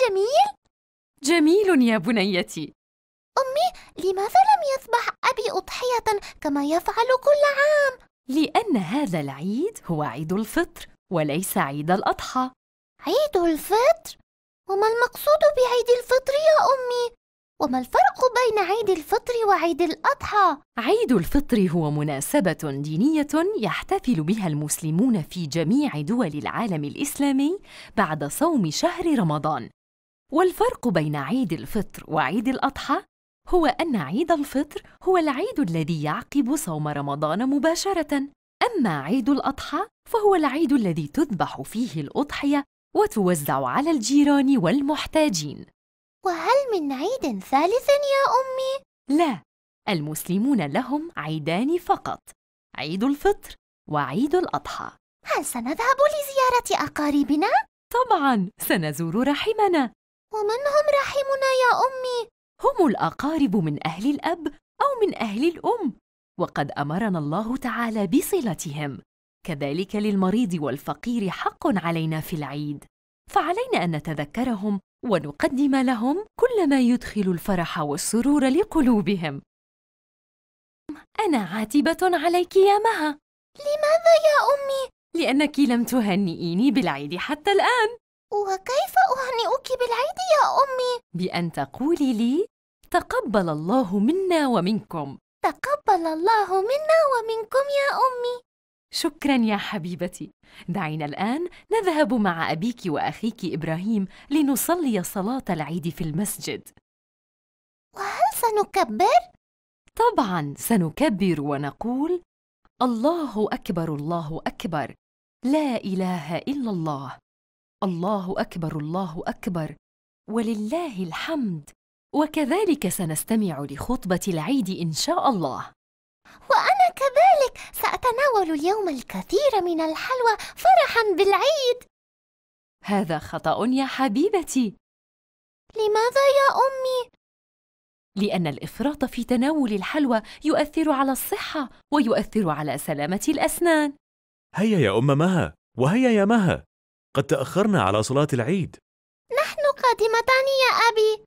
جميل؟ جميل يا بنيتي أمي لماذا لم يذبح أبي أضحية كما يفعل كل عام؟ لأن هذا العيد هو عيد الفطر وليس عيد الأضحى عيد الفطر؟ وما المقصود بعيد الفطر يا أمي؟ وما الفرق بين عيد الفطر وعيد الأضحى؟ عيد الفطر هو مناسبة دينية يحتفل بها المسلمون في جميع دول العالم الإسلامي بعد صوم شهر رمضان والفرق بين عيد الفطر وعيد الأضحى هو أن عيد الفطر هو العيد الذي يعقب صوم رمضان مباشرة، أما عيد الأضحى فهو العيد الذي تذبح فيه الأضحية وتوزع على الجيران والمحتاجين. وهل من عيد ثالث يا أمي؟ لا، المسلمون لهم عيدان فقط، عيد الفطر وعيد الأضحى. هل سنذهب لزيارة أقاربنا؟ طبعاً، سنزور رحمنا. ومن هم رحمنا يا أمي؟ هم الأقارب من أهل الأب أو من أهل الأم وقد أمرنا الله تعالى بصلتهم كذلك للمريض والفقير حق علينا في العيد فعلينا أن نتذكرهم ونقدم لهم كل ما يدخل الفرح والسرور لقلوبهم أنا عاتبة عليك يا مها لماذا يا أمي؟ لأنك لم تهنئيني بالعيد حتى الآن وكيف بالعيد يا أمي بأن تقولي لي تقبل الله منا ومنكم تقبل الله منا ومنكم يا أمي شكرا يا حبيبتي دعينا الآن نذهب مع أبيك وأخيك إبراهيم لنصلي صلاة العيد في المسجد وهل سنكبر؟ طبعا سنكبر ونقول الله أكبر الله أكبر لا إله إلا الله الله أكبر الله أكبر ولله الحمد وكذلك سنستمع لخطبة العيد إن شاء الله وأنا كذلك سأتناول اليوم الكثير من الحلوى فرحاً بالعيد هذا خطأ يا حبيبتي لماذا يا أمي؟ لأن الإفراط في تناول الحلوى يؤثر على الصحة ويؤثر على سلامة الأسنان هيا يا أم مها وهيا يا مها قد تأخرنا على صلاة العيد قادمة يا أبي